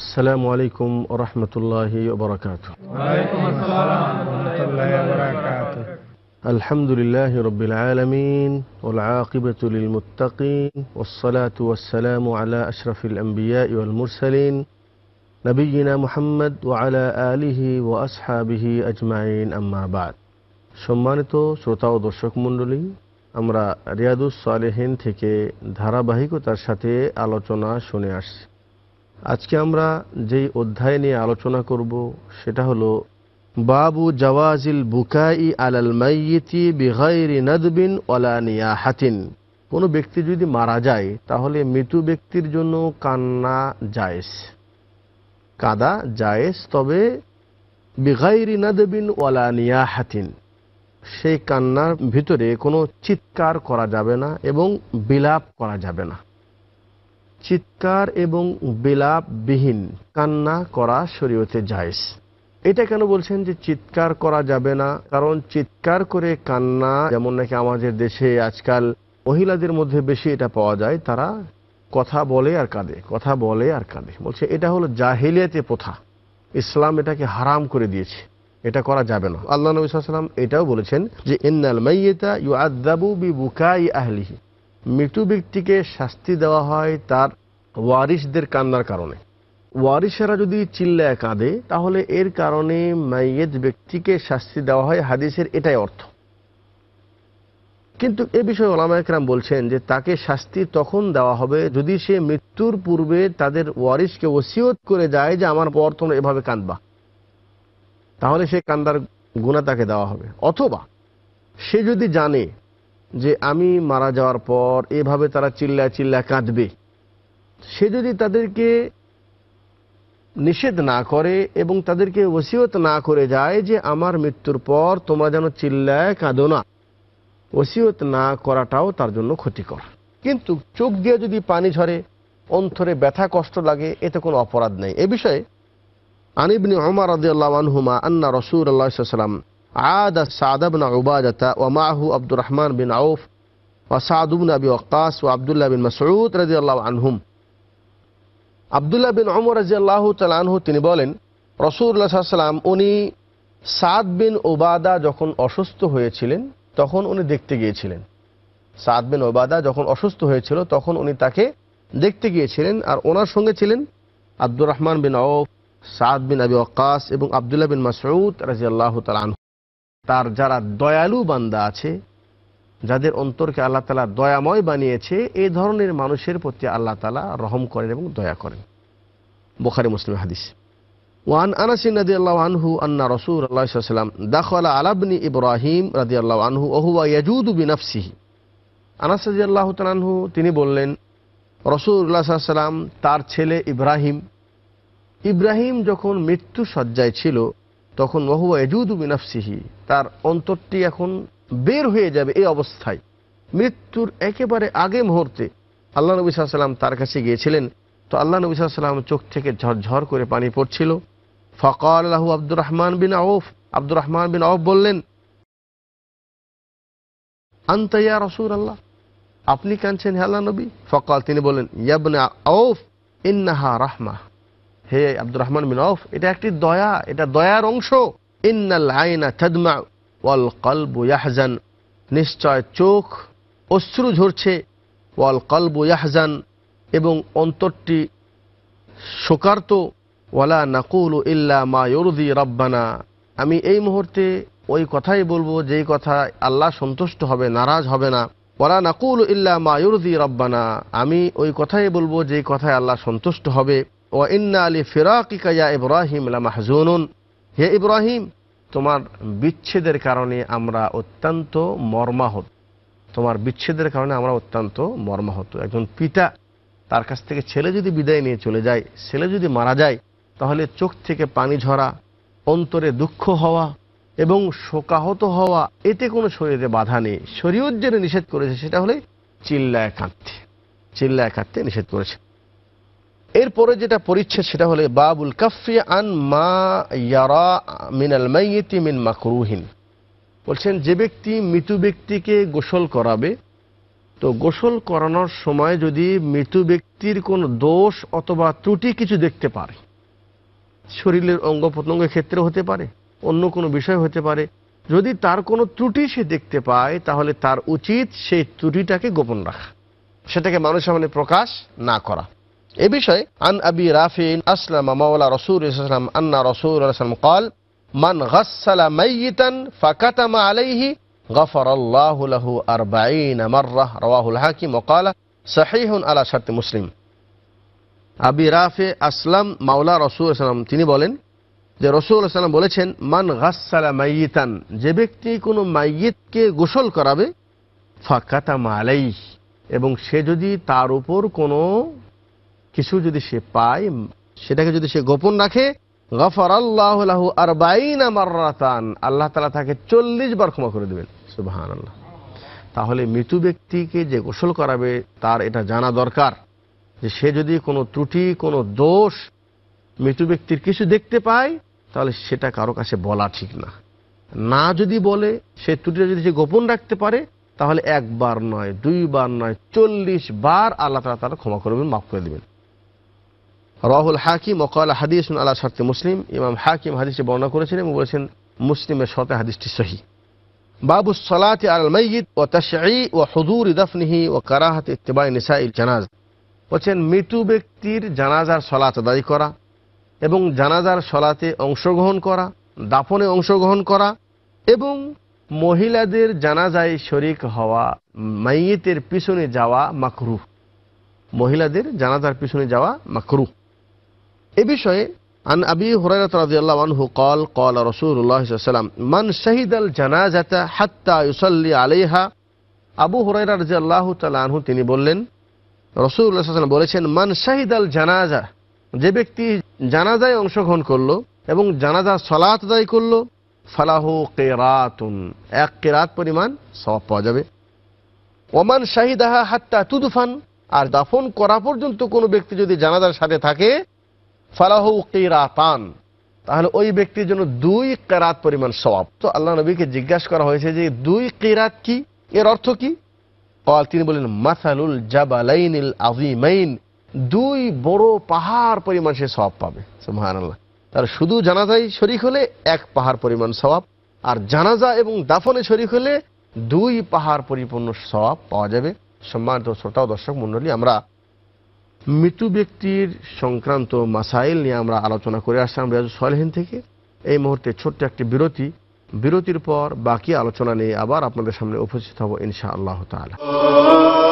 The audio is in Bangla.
আসসালামু আলাইকুম রহমতুল্লাহি الحمد لله رب العالمين والعاقبة للمتقين والصلاة والسلام على أشرف الأنبياء والمرسلين نبينا محمد وعلى آله وأصحابه أجمعين أما بعد সম্মানিত শ্রোতা ও দর্শক মণ্ডলী আমরা রিয়াদুস সালেহীন থেকে ধারাবাহিকতার সাথে আলোচনা শুনে আসছি আজকে আমরা যেই অধ্যায় নিয়ে আলোচনা করব সেটা হলো বাবু জওয়াজিল বুকাই আলাল মাইয়িতি বিঘাইরি নদবিন ওলানিয়া হাতিন কোনো ব্যক্তি যদি মারা যায় তাহলে মৃত ব্যক্তির জন্য কান্না জায়েজ কাদা জায়েজ তবে বিঘাইরি নদবিন ওলানিয়া হাতিন সেই কান্নার ভিতরে কোনো চিৎকার করা যাবে না এবং বিলাপ করা যাবে না চিৎকার এবং বিলাপবিহীন কান্না করা শরীয়তে জায়েজ এটা কেন বলছেন যে চিৎকার করা যাবে না কারণ চিৎকার করে কান্না যেমন নাকি আমাদের দেশে আজকাল মহিলাদের মধ্যে বেশি এটা পাওয়া যায় তারা কথা বলে আর কাঁদে কথা বলে আর কাঁদে বলছে এটা হলো জাহেলিয়াতে প্রথা ইসলাম এটাকে হারাম করে দিয়েছে এটা করা যাবে না আল্লাহ নবী সাল্লাম এটাও বলেছেন যে ইন্নাল মাইয়েতা ইউ আদাবু বি বুকাই আহলিহি মৃত্যু ব্যক্তিকে শাস্তি দেওয়া হয় তার ওয়ারিশদের কান্নার কারণে ওয়ারিসেরা যদি চিল্লায় কাঁদে তাহলে এর কারণে মাইয়েদ ব্যক্তিকে শাস্তি দেওয়া হয় হাদিসের এটাই অর্থ কিন্তু এ বিষয়ে ওলামা একরাম বলছেন যে তাকে শাস্তি তখন দেওয়া হবে যদি সে মৃত্যুর পূর্বে তাদের ওয়ারিসকে ওসিয়ত করে যায় যে আমার পর তোমরা এভাবে কাঁদবা তাহলে সে কান্দার গুণা তাকে দেওয়া হবে অথবা সে যদি জানে যে আমি মারা যাওয়ার পর এভাবে তারা চিল্লা চিল্লা কাঁদবে সে যদি তাদেরকে নিষেধ না করে এবং তাদেরকে ওসিয়ত না করে যায় যে আমার মৃত্যুর পর তোমরা যেন চিল্লায় কাঁদো না ওসিয়ত না করাটাও তার জন্য ক্ষতিকর কিন্তু চোখ দিয়ে যদি পানি ঝরে অন্তরে ব্যথা কষ্ট লাগে এতে কোনো অপরাধ নেই এ বিষয়ে আনিবনি অমার আদিউল্লাহ আনহুমা আন্না রসুল আল্লাহ সাল্লাম عاد سعد بن عبادة ومعه عبد الرحمن بن عوف وسعد بن أبي وقاص وعبد الله بن مسعود رضي الله عنهم আবদুল্লাহ বিন অমর রাজি আল্লাহ তালানহু তিনি বলেন রসুল্লাহ সাল্লাম উনি সাদ বিন ওবাদা যখন অসুস্থ হয়েছিলেন তখন উনি দেখতে গিয়েছিলেন সাদ বিন ওবাদা যখন অসুস্থ হয়েছিল তখন উনি তাকে দেখতে গিয়েছিলেন আর ওনার সঙ্গে ছিলেন আব্দুর রহমান বিন আউফ সাদ বিন আবি ওকাস এবং আবদুল্লাহ বিন মাসউদ রাজি আল্লাহ তালানহু তার যারা দয়ালু বান্দা আছে যাদের অন্তরকে আল্লাহ তালা দয়াময় বানিয়েছে এই ধরনের মানুষের প্রতি আল্লাহ তালা রহম করেন এবং দয়া করেন বোখারি মুসলিম হাদিস ওয়ান আনাসিন রাদি আল্লাহ আনহু আন্না রসুল আল্লাহ সাল্লাম দাখলা আলাবনি ইব্রাহিম রাদি আল্লাহ আনহু ওহুয়া ইয়াজুদ বিনাফসিহি আনাস রাজি আল্লাহ তালানহু তিনি বললেন রসুল্লাহ সাল্লাম তার ছেলে ইব্রাহিম ইব্রাহিম যখন মৃত্যু সজ্জায় ছিল তখন মহুয়া এজুদু বিনাফসিহি তার অন্তরটি এখন বের হয়ে যাবে এই অবস্থায় মৃত্যুর একেবারে আগে মুহূর্তে আল্লাহ নবী সাল্লাম তার কাছে গিয়েছিলেন তো আল্লাহ নবী সাল্লাম চোখ থেকে ঝরঝর করে পানি পড়ছিল ফকর আল্লাহু আব্দুর রহমান বিন আউফ আব্দুর রহমান বিন আউফ বললেন আন্তয়া রসুর আল্লাহ আপনি কাঁদছেন হে আল্লাহ নবী ফকাল তিনি বললেন ইয়াবনা আউফ ইন্নাহা রহমা হে আব্দুর রহমান মিন আউফ এটা একটি দয়া এটা দয়ার অংশ ইন্নাল আইনা থদমা ওয়াল কলব ইয়াহজান নিশ্চয় চোখ অশ্রু ঝরছে ওয়াল কলব ইয়াহজান এবং অন্তরটি শোকার্ত ওয়ালা নাকুল ইল্লা মা ইউরদি রব্বানা আমি এই মুহূর্তে ওই কথাই বলবো যেই কথা আল্লাহ সন্তুষ্ট হবে নারাজ হবে না ওয়ালা নাকুল ইল্লা মা ইউরদি রব্বানা আমি ওই কথাই বলবো যেই কথায় আল্লাহ সন্তুষ্ট হবে ও ইন্না আলী ফিরাকিকা ইয়া ইব্রাহিম লা মাহজুনুন হে ইব্রাহিম তোমার বিচ্ছেদের কারণে আমরা অত্যন্ত মর্মাহত তোমার বিচ্ছেদের কারণে আমরা অত্যন্ত মর্মাহত একজন পিতা তার কাছ থেকে ছেলে যদি বিদায় নিয়ে চলে যায় ছেলে যদি মারা যায় তাহলে চোখ থেকে পানি ঝরা অন্তরে দুঃখ হওয়া এবং শোকাহত হওয়া এতে কোনো শরীরে বাধা নেই শরীয়ত যেটা নিষেধ করেছে সেটা হলে চিল্লায় কাঁদতে চিল্লায় কাঁদতে নিষেধ করেছে এরপরে যেটা পরিচ্ছেদ সেটা হলে বাবুল কাফি আন মা ইয়ারা মিনাল মাইয়েতি মিন মাকরুহিন বলছেন যে ব্যক্তি মৃত ব্যক্তিকে গোসল করাবে তো গোসল করানোর সময় যদি মৃত ব্যক্তির কোনো দোষ অথবা ত্রুটি কিছু দেখতে পারে শরীরের অঙ্গ প্রত্যঙ্গের ক্ষেত্রে হতে পারে অন্য কোনো বিষয় হতে পারে যদি তার কোনো ত্রুটি সে দেখতে পায় তাহলে তার উচিত সেই ত্রুটিটাকে গোপন রাখা সেটাকে মানুষের সামনে প্রকাশ না করা এ বিষয়ে আন আবি আসলাম মাওলা রসুল আলাইহি আরবাইন আলা মুসলিম আবি রাফে আসলাম মাওলা তিনি বলেন যে রসুল সাল্লাম বলেছেন মান গাসালা মাইয়িতান যে ব্যক্তি কোনো মাইয়িতকে গোসল করাবে ফাকাতা আলাই এবং সে যদি তার উপর কোনো কিছু যদি সে পায় সেটাকে যদি সে গোপন রাখে গফর আল্লাহ আর মারাতান আল্লাহ তালা তাকে চল্লিশ বার ক্ষমা করে দেবেন সুবাহান আল্লাহ তাহলে মৃত ব্যক্তিকে যে গোসল করাবে তার এটা জানা দরকার যে সে যদি কোনো ত্রুটি কোনো দোষ মৃত ব্যক্তির কিছু দেখতে পায় তাহলে সেটা কারো কাছে বলা ঠিক না না যদি বলে সে ত্রুটিটা যদি সে গোপন রাখতে পারে তাহলে একবার নয় দুইবার নয় চল্লিশ বার আল্লাহ তালা তারা ক্ষমা করবেন মাফ করে দেবেন রাহুল হাকিম কয়লা হাদিস আল্লাহ শর্তে মুসলিম ইমাম হাকিম হাদিসটি বর্ণনা করেছেন এবং বলেছেন মুসলিমের শর্তে হাদিসটি সহি বাবু সলাতে আল মঈদ ও তশাই ও হদুর ইদাফনিহি ও কারাহাত ইত্তেবাই নিসাইল জানাজ বলছেন মৃত্যু ব্যক্তির জানাজার সলাত আদায় করা এবং জানাজার সলাতে অংশগ্রহণ করা দাফনে অংশগ্রহণ করা এবং মহিলাদের জানাজায় শরিক হওয়া মাইয়েতের পিছনে যাওয়া মাকরুহ মহিলাদের জানাজার পিছনে যাওয়া মাকরুহ এ বিষয়ে আন আবি হুরাইরাত রাদিয়াল্লাহু আনহু قال قال رسول الله صلى الله عليه وسلم من شهد الجنازه حتى يصلي عليها আবু হুরাইরা রাদিয়াল্লাহু তাআলা আনহু তিনি বললেন রাসূলুল্লাহ সাল্লাল্লাহু আলাইহি ওয়াসাল্লাম বলেছেন মান শাহিদাল জানাজা যে ব্যক্তি জানাজায় অংশগ্রহণ করলো এবং জানাজা সালাত আদায় করলো ফালাহু কিরাতুন এক কিরাত পরিমাণ সওয়াব পাওয়া যাবে ওমান শাহিদাহা হাত্তা তুদুফান আর দাফন করা পর্যন্ত কোনো ব্যক্তি যদি জানাজার সাথে থাকে ফালাহু কিরাতান তাহলে ওই ব্যক্তির জন্য দুই কেরাত পরিমাণ সবাব তো আল্লাহ নবীকে জিজ্ঞাসা করা হয়েছে যে দুই কিরাত কি এর অর্থ কি তিনি বলেন মাসালুল জাবালাইনিল আজিমাইন দুই বড় পাহাড় পরিমাণ সে সবাব পাবে মহানাল্লাহ আল্লাহ তার শুধু জানাজাই শরিক হলে এক পাহাড় পরিমাণ সবাব আর জানাজা এবং দাফনে শরিক হলে দুই পাহাড় পরিপূর্ণ সবাব পাওয়া যাবে সম্মানিত শ্রোতা দর্শক মণ্ডলী আমরা মৃত্যু ব্যক্তির সংক্রান্ত মাসাইল নিয়ে আমরা আলোচনা করে আসলাম রেজ সলহীন থেকে এই মুহূর্তে ছোট্ট একটি বিরতি বিরতির পর বাকি আলোচনা নিয়ে আবার আপনাদের সামনে উপস্থিত হব ইনশা আল্লাহ তালা